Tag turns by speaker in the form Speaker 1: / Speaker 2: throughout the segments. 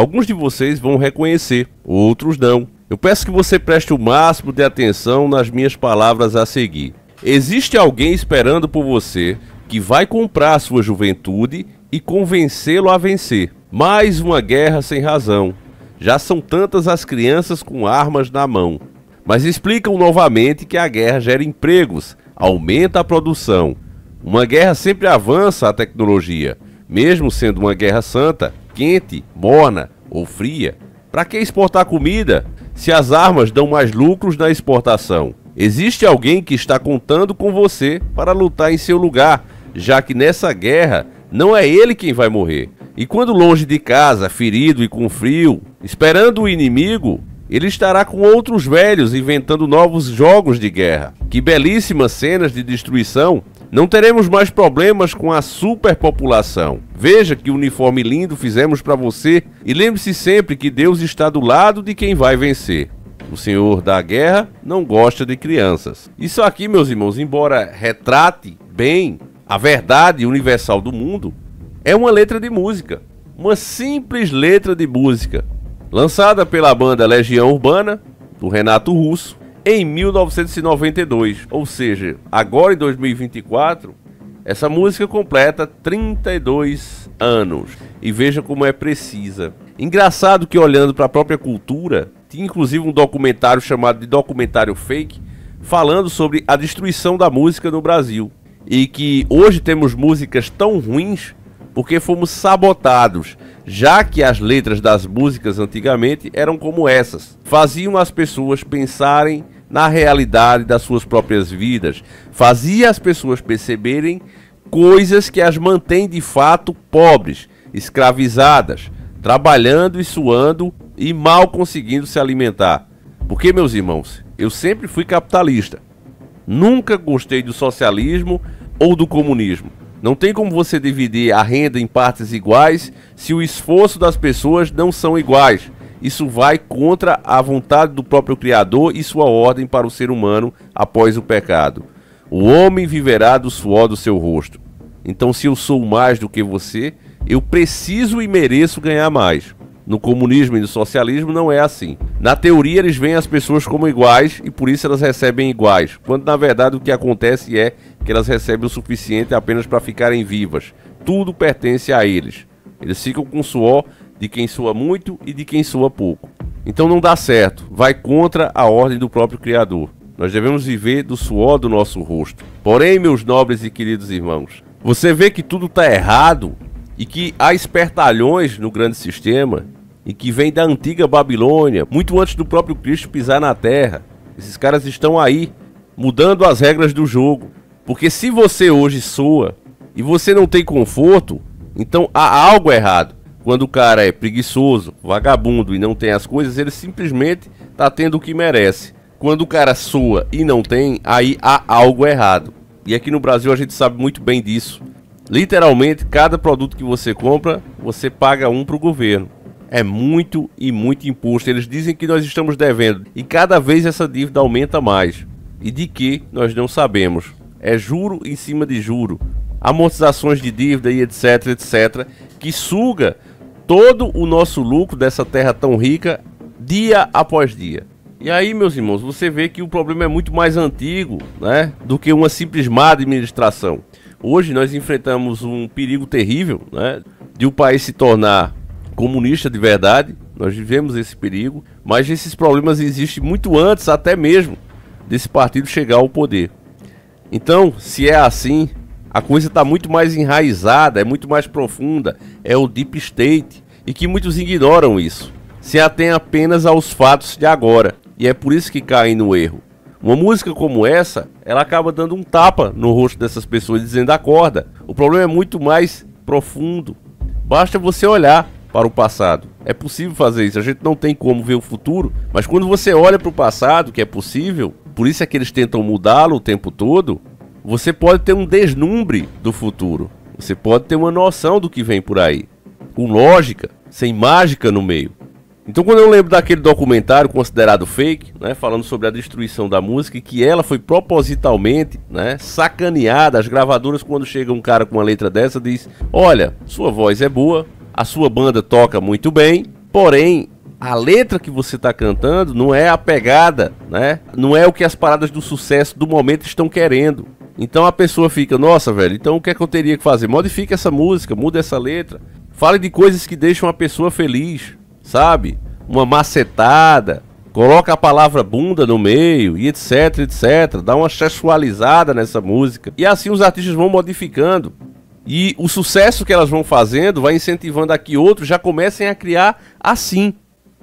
Speaker 1: Alguns de vocês vão reconhecer, outros não. Eu peço que você preste o máximo de atenção nas minhas palavras a seguir. Existe alguém esperando por você que vai comprar sua juventude e convencê-lo a vencer. Mais uma guerra sem razão. Já são tantas as crianças com armas na mão. Mas explicam novamente que a guerra gera empregos, aumenta a produção. Uma guerra sempre avança a tecnologia, mesmo sendo uma guerra santa quente, morna ou fria? Para que exportar comida se as armas dão mais lucros na exportação? Existe alguém que está contando com você para lutar em seu lugar, já que nessa guerra não é ele quem vai morrer. E quando longe de casa, ferido e com frio, esperando o inimigo, ele estará com outros velhos inventando novos jogos de guerra. Que belíssimas cenas de destruição não teremos mais problemas com a superpopulação. Veja que uniforme lindo fizemos para você e lembre-se sempre que Deus está do lado de quem vai vencer. O Senhor da Guerra não gosta de crianças. Isso aqui, meus irmãos, embora retrate bem a verdade universal do mundo, é uma letra de música. Uma simples letra de música. Lançada pela banda Legião Urbana, do Renato Russo, em 1992. Ou seja, agora em 2024, essa música completa 32 anos. E veja como é precisa. Engraçado que olhando para a própria cultura, tinha inclusive um documentário chamado de documentário fake, falando sobre a destruição da música no Brasil. E que hoje temos músicas tão ruins porque fomos sabotados, já que as letras das músicas antigamente eram como essas: faziam as pessoas pensarem na realidade das suas próprias vidas, fazia as pessoas perceberem coisas que as mantêm de fato pobres, escravizadas, trabalhando e suando e mal conseguindo se alimentar. Porque, meus irmãos, eu sempre fui capitalista. Nunca gostei do socialismo ou do comunismo. Não tem como você dividir a renda em partes iguais se o esforço das pessoas não são iguais. Isso vai contra a vontade do próprio Criador e sua ordem para o ser humano após o pecado. O homem viverá do suor do seu rosto. Então, se eu sou mais do que você, eu preciso e mereço ganhar mais. No comunismo e no socialismo não é assim. Na teoria, eles veem as pessoas como iguais e por isso elas recebem iguais, quando na verdade o que acontece é que elas recebem o suficiente apenas para ficarem vivas. Tudo pertence a eles. Eles ficam com suor de quem soa muito e de quem soa pouco. Então não dá certo, vai contra a ordem do próprio Criador. Nós devemos viver do suor do nosso rosto. Porém, meus nobres e queridos irmãos, você vê que tudo está errado e que há espertalhões no grande sistema e que vem da antiga Babilônia, muito antes do próprio Cristo pisar na terra. Esses caras estão aí, mudando as regras do jogo. Porque se você hoje soa e você não tem conforto, então há algo errado. Quando o cara é preguiçoso, vagabundo e não tem as coisas, ele simplesmente tá tendo o que merece. Quando o cara soa e não tem, aí há algo errado. E aqui no Brasil a gente sabe muito bem disso. Literalmente, cada produto que você compra, você paga um para o governo. É muito e muito imposto. Eles dizem que nós estamos devendo. E cada vez essa dívida aumenta mais. E de que nós não sabemos. É juro em cima de juro. Amortizações de dívida e etc, etc. Que suga todo o nosso lucro dessa terra tão rica dia após dia. E aí, meus irmãos, você vê que o problema é muito mais antigo, né, do que uma simples má administração. Hoje nós enfrentamos um perigo terrível, né, de o um país se tornar comunista de verdade. Nós vivemos esse perigo, mas esses problemas existem muito antes até mesmo desse partido chegar ao poder. Então, se é assim, a coisa está muito mais enraizada, é muito mais profunda, é o deep state e que muitos ignoram isso. Se atém apenas aos fatos de agora e é por isso que caem no erro. Uma música como essa, ela acaba dando um tapa no rosto dessas pessoas dizendo acorda. O problema é muito mais profundo. Basta você olhar para o passado. É possível fazer isso. A gente não tem como ver o futuro, mas quando você olha para o passado, que é possível, por isso é que eles tentam mudá-lo o tempo todo, você pode ter um deslumbre do futuro. Você pode ter uma noção do que vem por aí, com lógica, sem mágica no meio. Então, quando eu lembro daquele documentário considerado fake, né, falando sobre a destruição da música e que ela foi propositalmente né, sacaneada, as gravadoras, quando chega um cara com uma letra dessa, diz: Olha, sua voz é boa, a sua banda toca muito bem, porém. A letra que você está cantando não é a pegada, né? Não é o que as paradas do sucesso do momento estão querendo. Então a pessoa fica, nossa, velho, então o que é que eu teria que fazer? Modifique essa música, muda essa letra. Fale de coisas que deixam a pessoa feliz, sabe? Uma macetada, coloca a palavra bunda no meio e etc, etc. Dá uma sexualizada nessa música. E assim os artistas vão modificando. E o sucesso que elas vão fazendo vai incentivando a que outros já comecem a criar assim.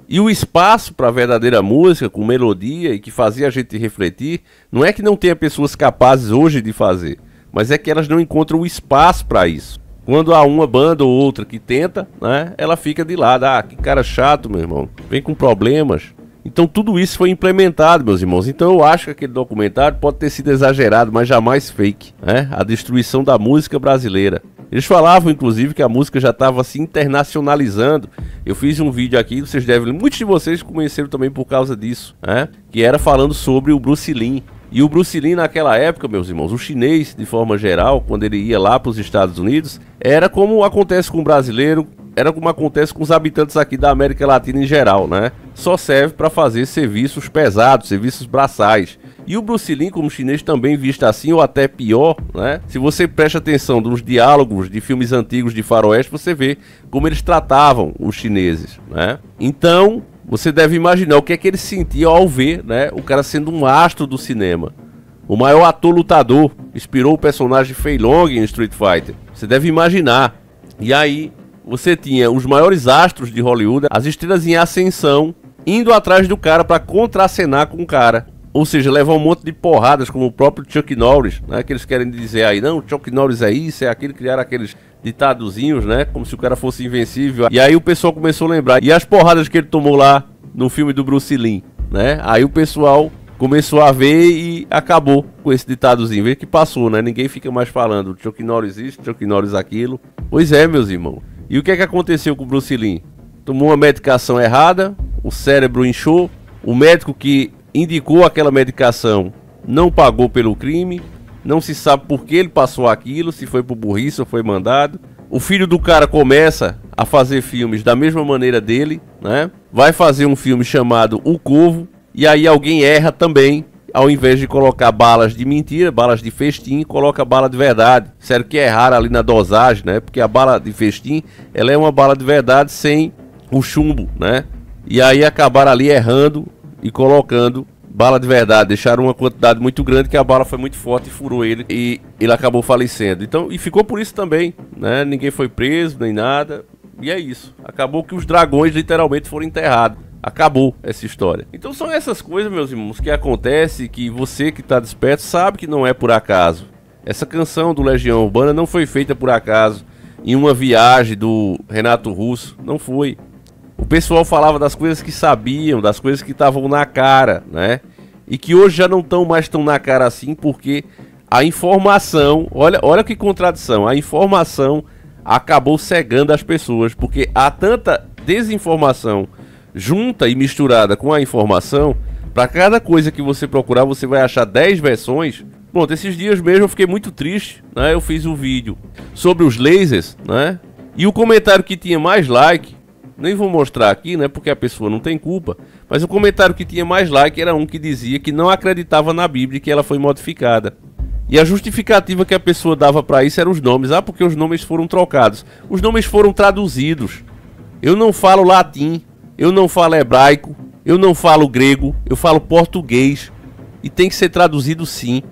Speaker 1: E o espaço para a verdadeira música, com melodia e que fazia a gente refletir, não é que não tenha pessoas capazes hoje de fazer, mas é que elas não encontram o espaço para isso. Quando há uma banda ou outra que tenta, né, ela fica de lado. Ah, que cara chato, meu irmão. Vem com problemas. Então tudo isso foi implementado, meus irmãos. Então eu acho que aquele documentário pode ter sido exagerado, mas jamais fake. Né? A destruição da música brasileira. Eles falavam, inclusive, que a música já estava se internacionalizando. Eu fiz um vídeo aqui, vocês devem. Muitos de vocês conheceram também por causa disso, né? Que era falando sobre o Bruce Lee. E o Bruce Lee naquela época, meus irmãos, o chinês, de forma geral, quando ele ia lá para os Estados Unidos, era como acontece com o brasileiro, era como acontece com os habitantes aqui da América Latina em geral, né? Só serve para fazer serviços pesados, serviços braçais. E o Bruce Lee, como chinês, também visto assim, ou até pior, né? Se você presta atenção nos diálogos de filmes antigos de faroeste, você vê como eles tratavam os chineses, né? Então, você deve imaginar o que é que ele sentia ao ver, né, o cara sendo um astro do cinema. O maior ator lutador inspirou o personagem Fei Long em Street Fighter. Você deve imaginar. E aí, você tinha os maiores astros de Hollywood, as estrelas em ascensão, indo atrás do cara para contracenar com o cara. Ou seja, levar um monte de porradas, como o próprio Chuck Norris, né? Que eles querem dizer aí, não, Chuck Norris é isso, é aquilo, criar aqueles ditadozinhos, né? Como se o cara fosse invencível. E aí o pessoal começou a lembrar. E as porradas que ele tomou lá no filme do Bruce Lee, né? Aí o pessoal começou a ver e acabou com esse ditadozinho. Vê que passou, né? Ninguém fica mais falando Chuck Norris isso, Chuck Norris aquilo. Pois é, meus irmãos. E o que é que aconteceu com o Bruce Lee? Tomou uma medicação errada, o cérebro inchou, o médico que indicou aquela medicação não pagou pelo crime, não se sabe por que ele passou aquilo, se foi por burrice ou foi mandado. O filho do cara começa a fazer filmes da mesma maneira dele, né? Vai fazer um filme chamado O Corvo, e aí alguém erra também. Ao invés de colocar balas de mentira, balas de festim, coloca bala de verdade. Sério que errar ali na dosagem, né? Porque a bala de festim, ela é uma bala de verdade sem o chumbo, né? E aí acabaram ali errando e colocando bala de verdade, deixaram uma quantidade muito grande que a bala foi muito forte e furou ele e ele acabou falecendo. Então, e ficou por isso também, né? Ninguém foi preso nem nada. E é isso. Acabou que os dragões literalmente foram enterrados. Acabou essa história. Então são essas coisas, meus irmãos, que acontece que você que está desperto sabe que não é por acaso. Essa canção do Legião Urbana não foi feita por acaso em uma viagem do Renato Russo, não foi o pessoal falava das coisas que sabiam, das coisas que estavam na cara, né? E que hoje já não estão mais tão na cara assim, porque a informação, olha, olha que contradição, a informação acabou cegando as pessoas, porque há tanta desinformação junta e misturada com a informação, para cada coisa que você procurar, você vai achar 10 versões. Pronto, esses dias mesmo eu fiquei muito triste, né? Eu fiz um vídeo sobre os lasers, né? E o comentário que tinha mais like nem vou mostrar aqui, né? Porque a pessoa não tem culpa. Mas o comentário que tinha mais like era um que dizia que não acreditava na Bíblia que ela foi modificada. E a justificativa que a pessoa dava para isso eram os nomes. Ah, porque os nomes foram trocados. Os nomes foram traduzidos. Eu não falo latim, eu não falo hebraico, eu não falo grego, eu falo português. E tem que ser traduzido sim.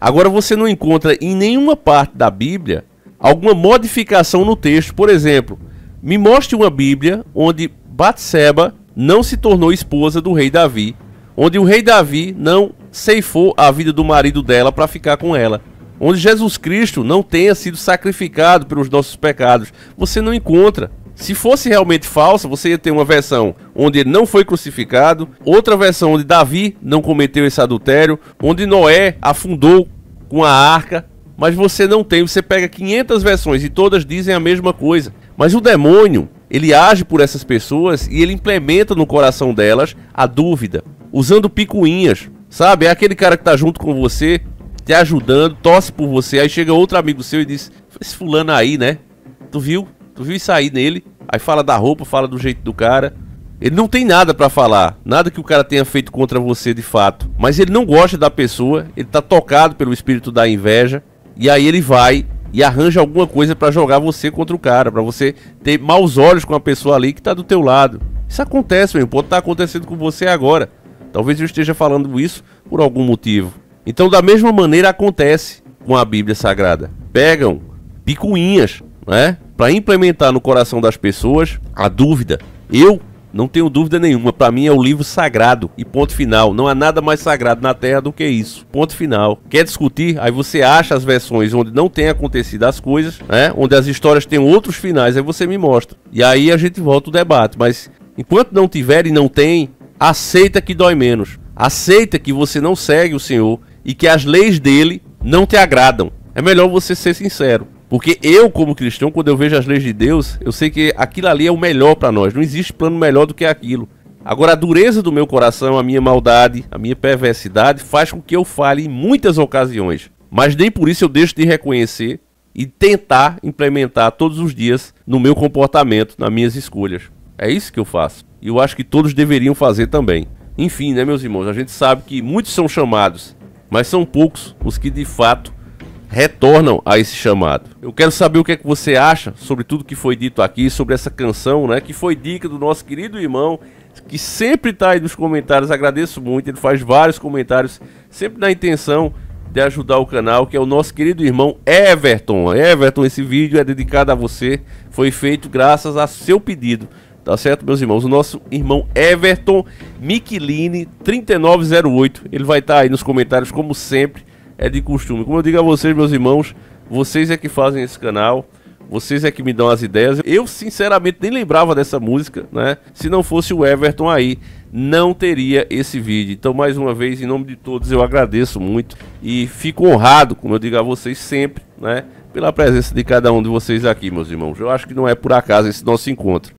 Speaker 1: Agora você não encontra em nenhuma parte da Bíblia alguma modificação no texto. Por exemplo, me mostre uma Bíblia onde Batseba não se tornou esposa do rei Davi, onde o rei Davi não ceifou a vida do marido dela para ficar com ela, onde Jesus Cristo não tenha sido sacrificado pelos nossos pecados. Você não encontra. Se fosse realmente falsa, você ia ter uma versão onde ele não foi crucificado, outra versão onde Davi não cometeu esse adultério, onde Noé afundou com a arca, mas você não tem. Você pega 500 versões e todas dizem a mesma coisa. Mas o demônio, ele age por essas pessoas e ele implementa no coração delas a dúvida, usando picuinhas, sabe? É aquele cara que tá junto com você, te ajudando, tosse por você, aí chega outro amigo seu e diz: Esse fulano aí, né? Tu viu? Tu viu isso aí nele? Aí fala da roupa, fala do jeito do cara. Ele não tem nada para falar, nada que o cara tenha feito contra você de fato. Mas ele não gosta da pessoa, ele tá tocado pelo espírito da inveja. E aí ele vai e arranja alguma coisa para jogar você contra o cara, para você ter maus olhos com a pessoa ali que tá do teu lado. Isso acontece, meu, pode estar tá acontecendo com você agora. Talvez eu esteja falando isso por algum motivo. Então, da mesma maneira acontece com a Bíblia Sagrada. Pegam picuinhas, né, para implementar no coração das pessoas a dúvida. Eu não tenho dúvida nenhuma, para mim é o livro sagrado e ponto final. Não há nada mais sagrado na Terra do que isso. Ponto final. Quer discutir? Aí você acha as versões onde não tem acontecido as coisas, né? Onde as histórias têm outros finais, aí você me mostra. E aí a gente volta o debate, mas enquanto não tiver e não tem, aceita que dói menos. Aceita que você não segue o Senhor e que as leis dele não te agradam. É melhor você ser sincero. Porque eu, como cristão, quando eu vejo as leis de Deus, eu sei que aquilo ali é o melhor para nós. Não existe plano melhor do que aquilo. Agora, a dureza do meu coração, a minha maldade, a minha perversidade faz com que eu fale em muitas ocasiões. Mas nem por isso eu deixo de reconhecer e tentar implementar todos os dias no meu comportamento, nas minhas escolhas. É isso que eu faço. E eu acho que todos deveriam fazer também. Enfim, né, meus irmãos? A gente sabe que muitos são chamados, mas são poucos os que de fato retornam a esse chamado. Eu quero saber o que é que você acha sobre tudo que foi dito aqui, sobre essa canção, né, que foi dica do nosso querido irmão, que sempre está aí nos comentários, agradeço muito, ele faz vários comentários, sempre na intenção de ajudar o canal, que é o nosso querido irmão Everton. Everton, esse vídeo é dedicado a você, foi feito graças a seu pedido. Tá certo, meus irmãos? O nosso irmão Everton Miqueline 3908. Ele vai estar tá aí nos comentários, como sempre, é de costume. Como eu digo a vocês, meus irmãos, vocês é que fazem esse canal. Vocês é que me dão as ideias. Eu, sinceramente, nem lembrava dessa música, né? Se não fosse o Everton aí, não teria esse vídeo. Então, mais uma vez, em nome de todos, eu agradeço muito e fico honrado, como eu digo a vocês sempre, né? Pela presença de cada um de vocês aqui, meus irmãos. Eu acho que não é por acaso esse nosso encontro.